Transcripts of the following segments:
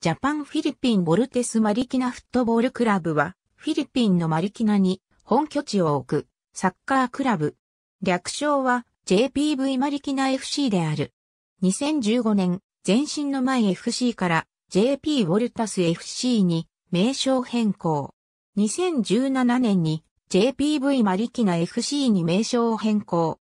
ジャパンフィリピンボルテスマリキナフットボールクラブは、フィリピンのマリキナに本拠地を置くサッカークラブ。略称は JPV マリキナ FC である。2015年、前身の前 FC から JP ウォルタス FC に名称変更。2017年に JPV マリキナ FC に名称を変更。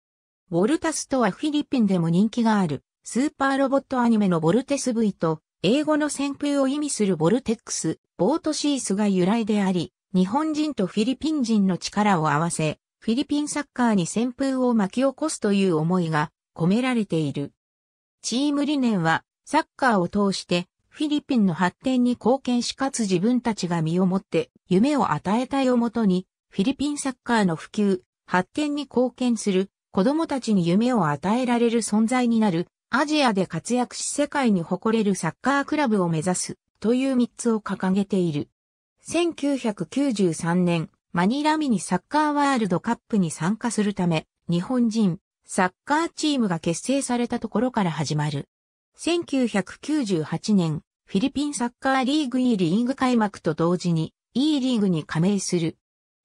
ウォルタスとはフィリピンでも人気があるスーパーロボットアニメのボルテス V と英語の旋風を意味するボルテックス、ボートシースが由来であり、日本人とフィリピン人の力を合わせ、フィリピンサッカーに旋風を巻き起こすという思いが込められている。チーム理念は、サッカーを通してフィリピンの発展に貢献しかつ自分たちが身をもって夢を与えたいをもとに、フィリピンサッカーの普及、発展に貢献する子供たちに夢を与えられる存在になるアジアで活躍し世界に誇れるサッカークラブを目指すという3つを掲げている。1993年、マニラミニサッカーワールドカップに参加するため、日本人、サッカーチームが結成されたところから始まる。1998年、フィリピンサッカーリーグ E リーグ開幕と同時に E リーグに加盟する。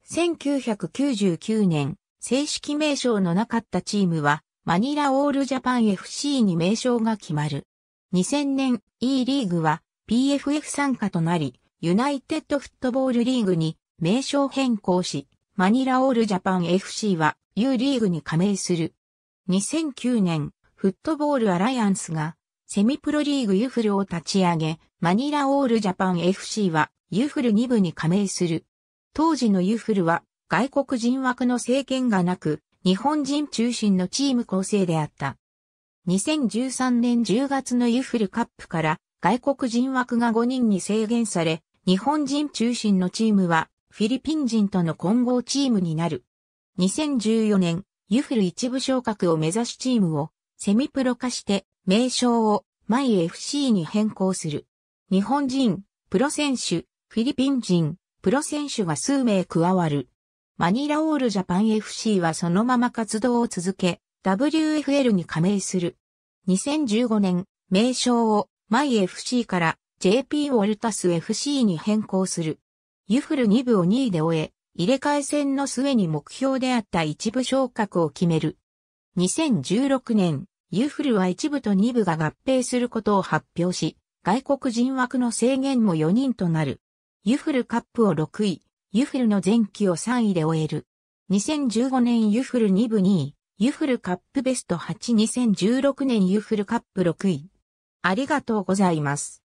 1999年、正式名称のなかったチームはマニラオールジャパン FC に名称が決まる。2000年 E リーグは PFF 参加となり、ユナイテッドフットボールリーグに名称変更し、マニラオールジャパン FC は U リーグに加盟する。2009年、フットボールアライアンスがセミプロリーグユフルを立ち上げ、マニラオールジャパン FC はユフル2部に加盟する。当時のユフルは外国人枠の政権がなく、日本人中心のチーム構成であった。2013年10月のユフルカップから外国人枠が5人に制限され、日本人中心のチームはフィリピン人との混合チームになる。2014年、ユフル一部昇格を目指すチームをセミプロ化して名称をマイ FC に変更する。日本人、プロ選手、フィリピン人、プロ選手が数名加わる。マニラオールジャパン FC はそのまま活動を続け、WFL に加盟する。2015年、名称をマイ FC から JP ウォルタス FC に変更する。ユフル2部を2位で終え、入れ替え戦の末に目標であった一部昇格を決める。2016年、ユフルは一部と2部が合併することを発表し、外国人枠の制限も4人となる。ユフルカップを6位、ユフルの前期を3位で終える。2015年ユフル2部2位、ユフルカップベスト8、2016年ユフルカップ6位。ありがとうございます。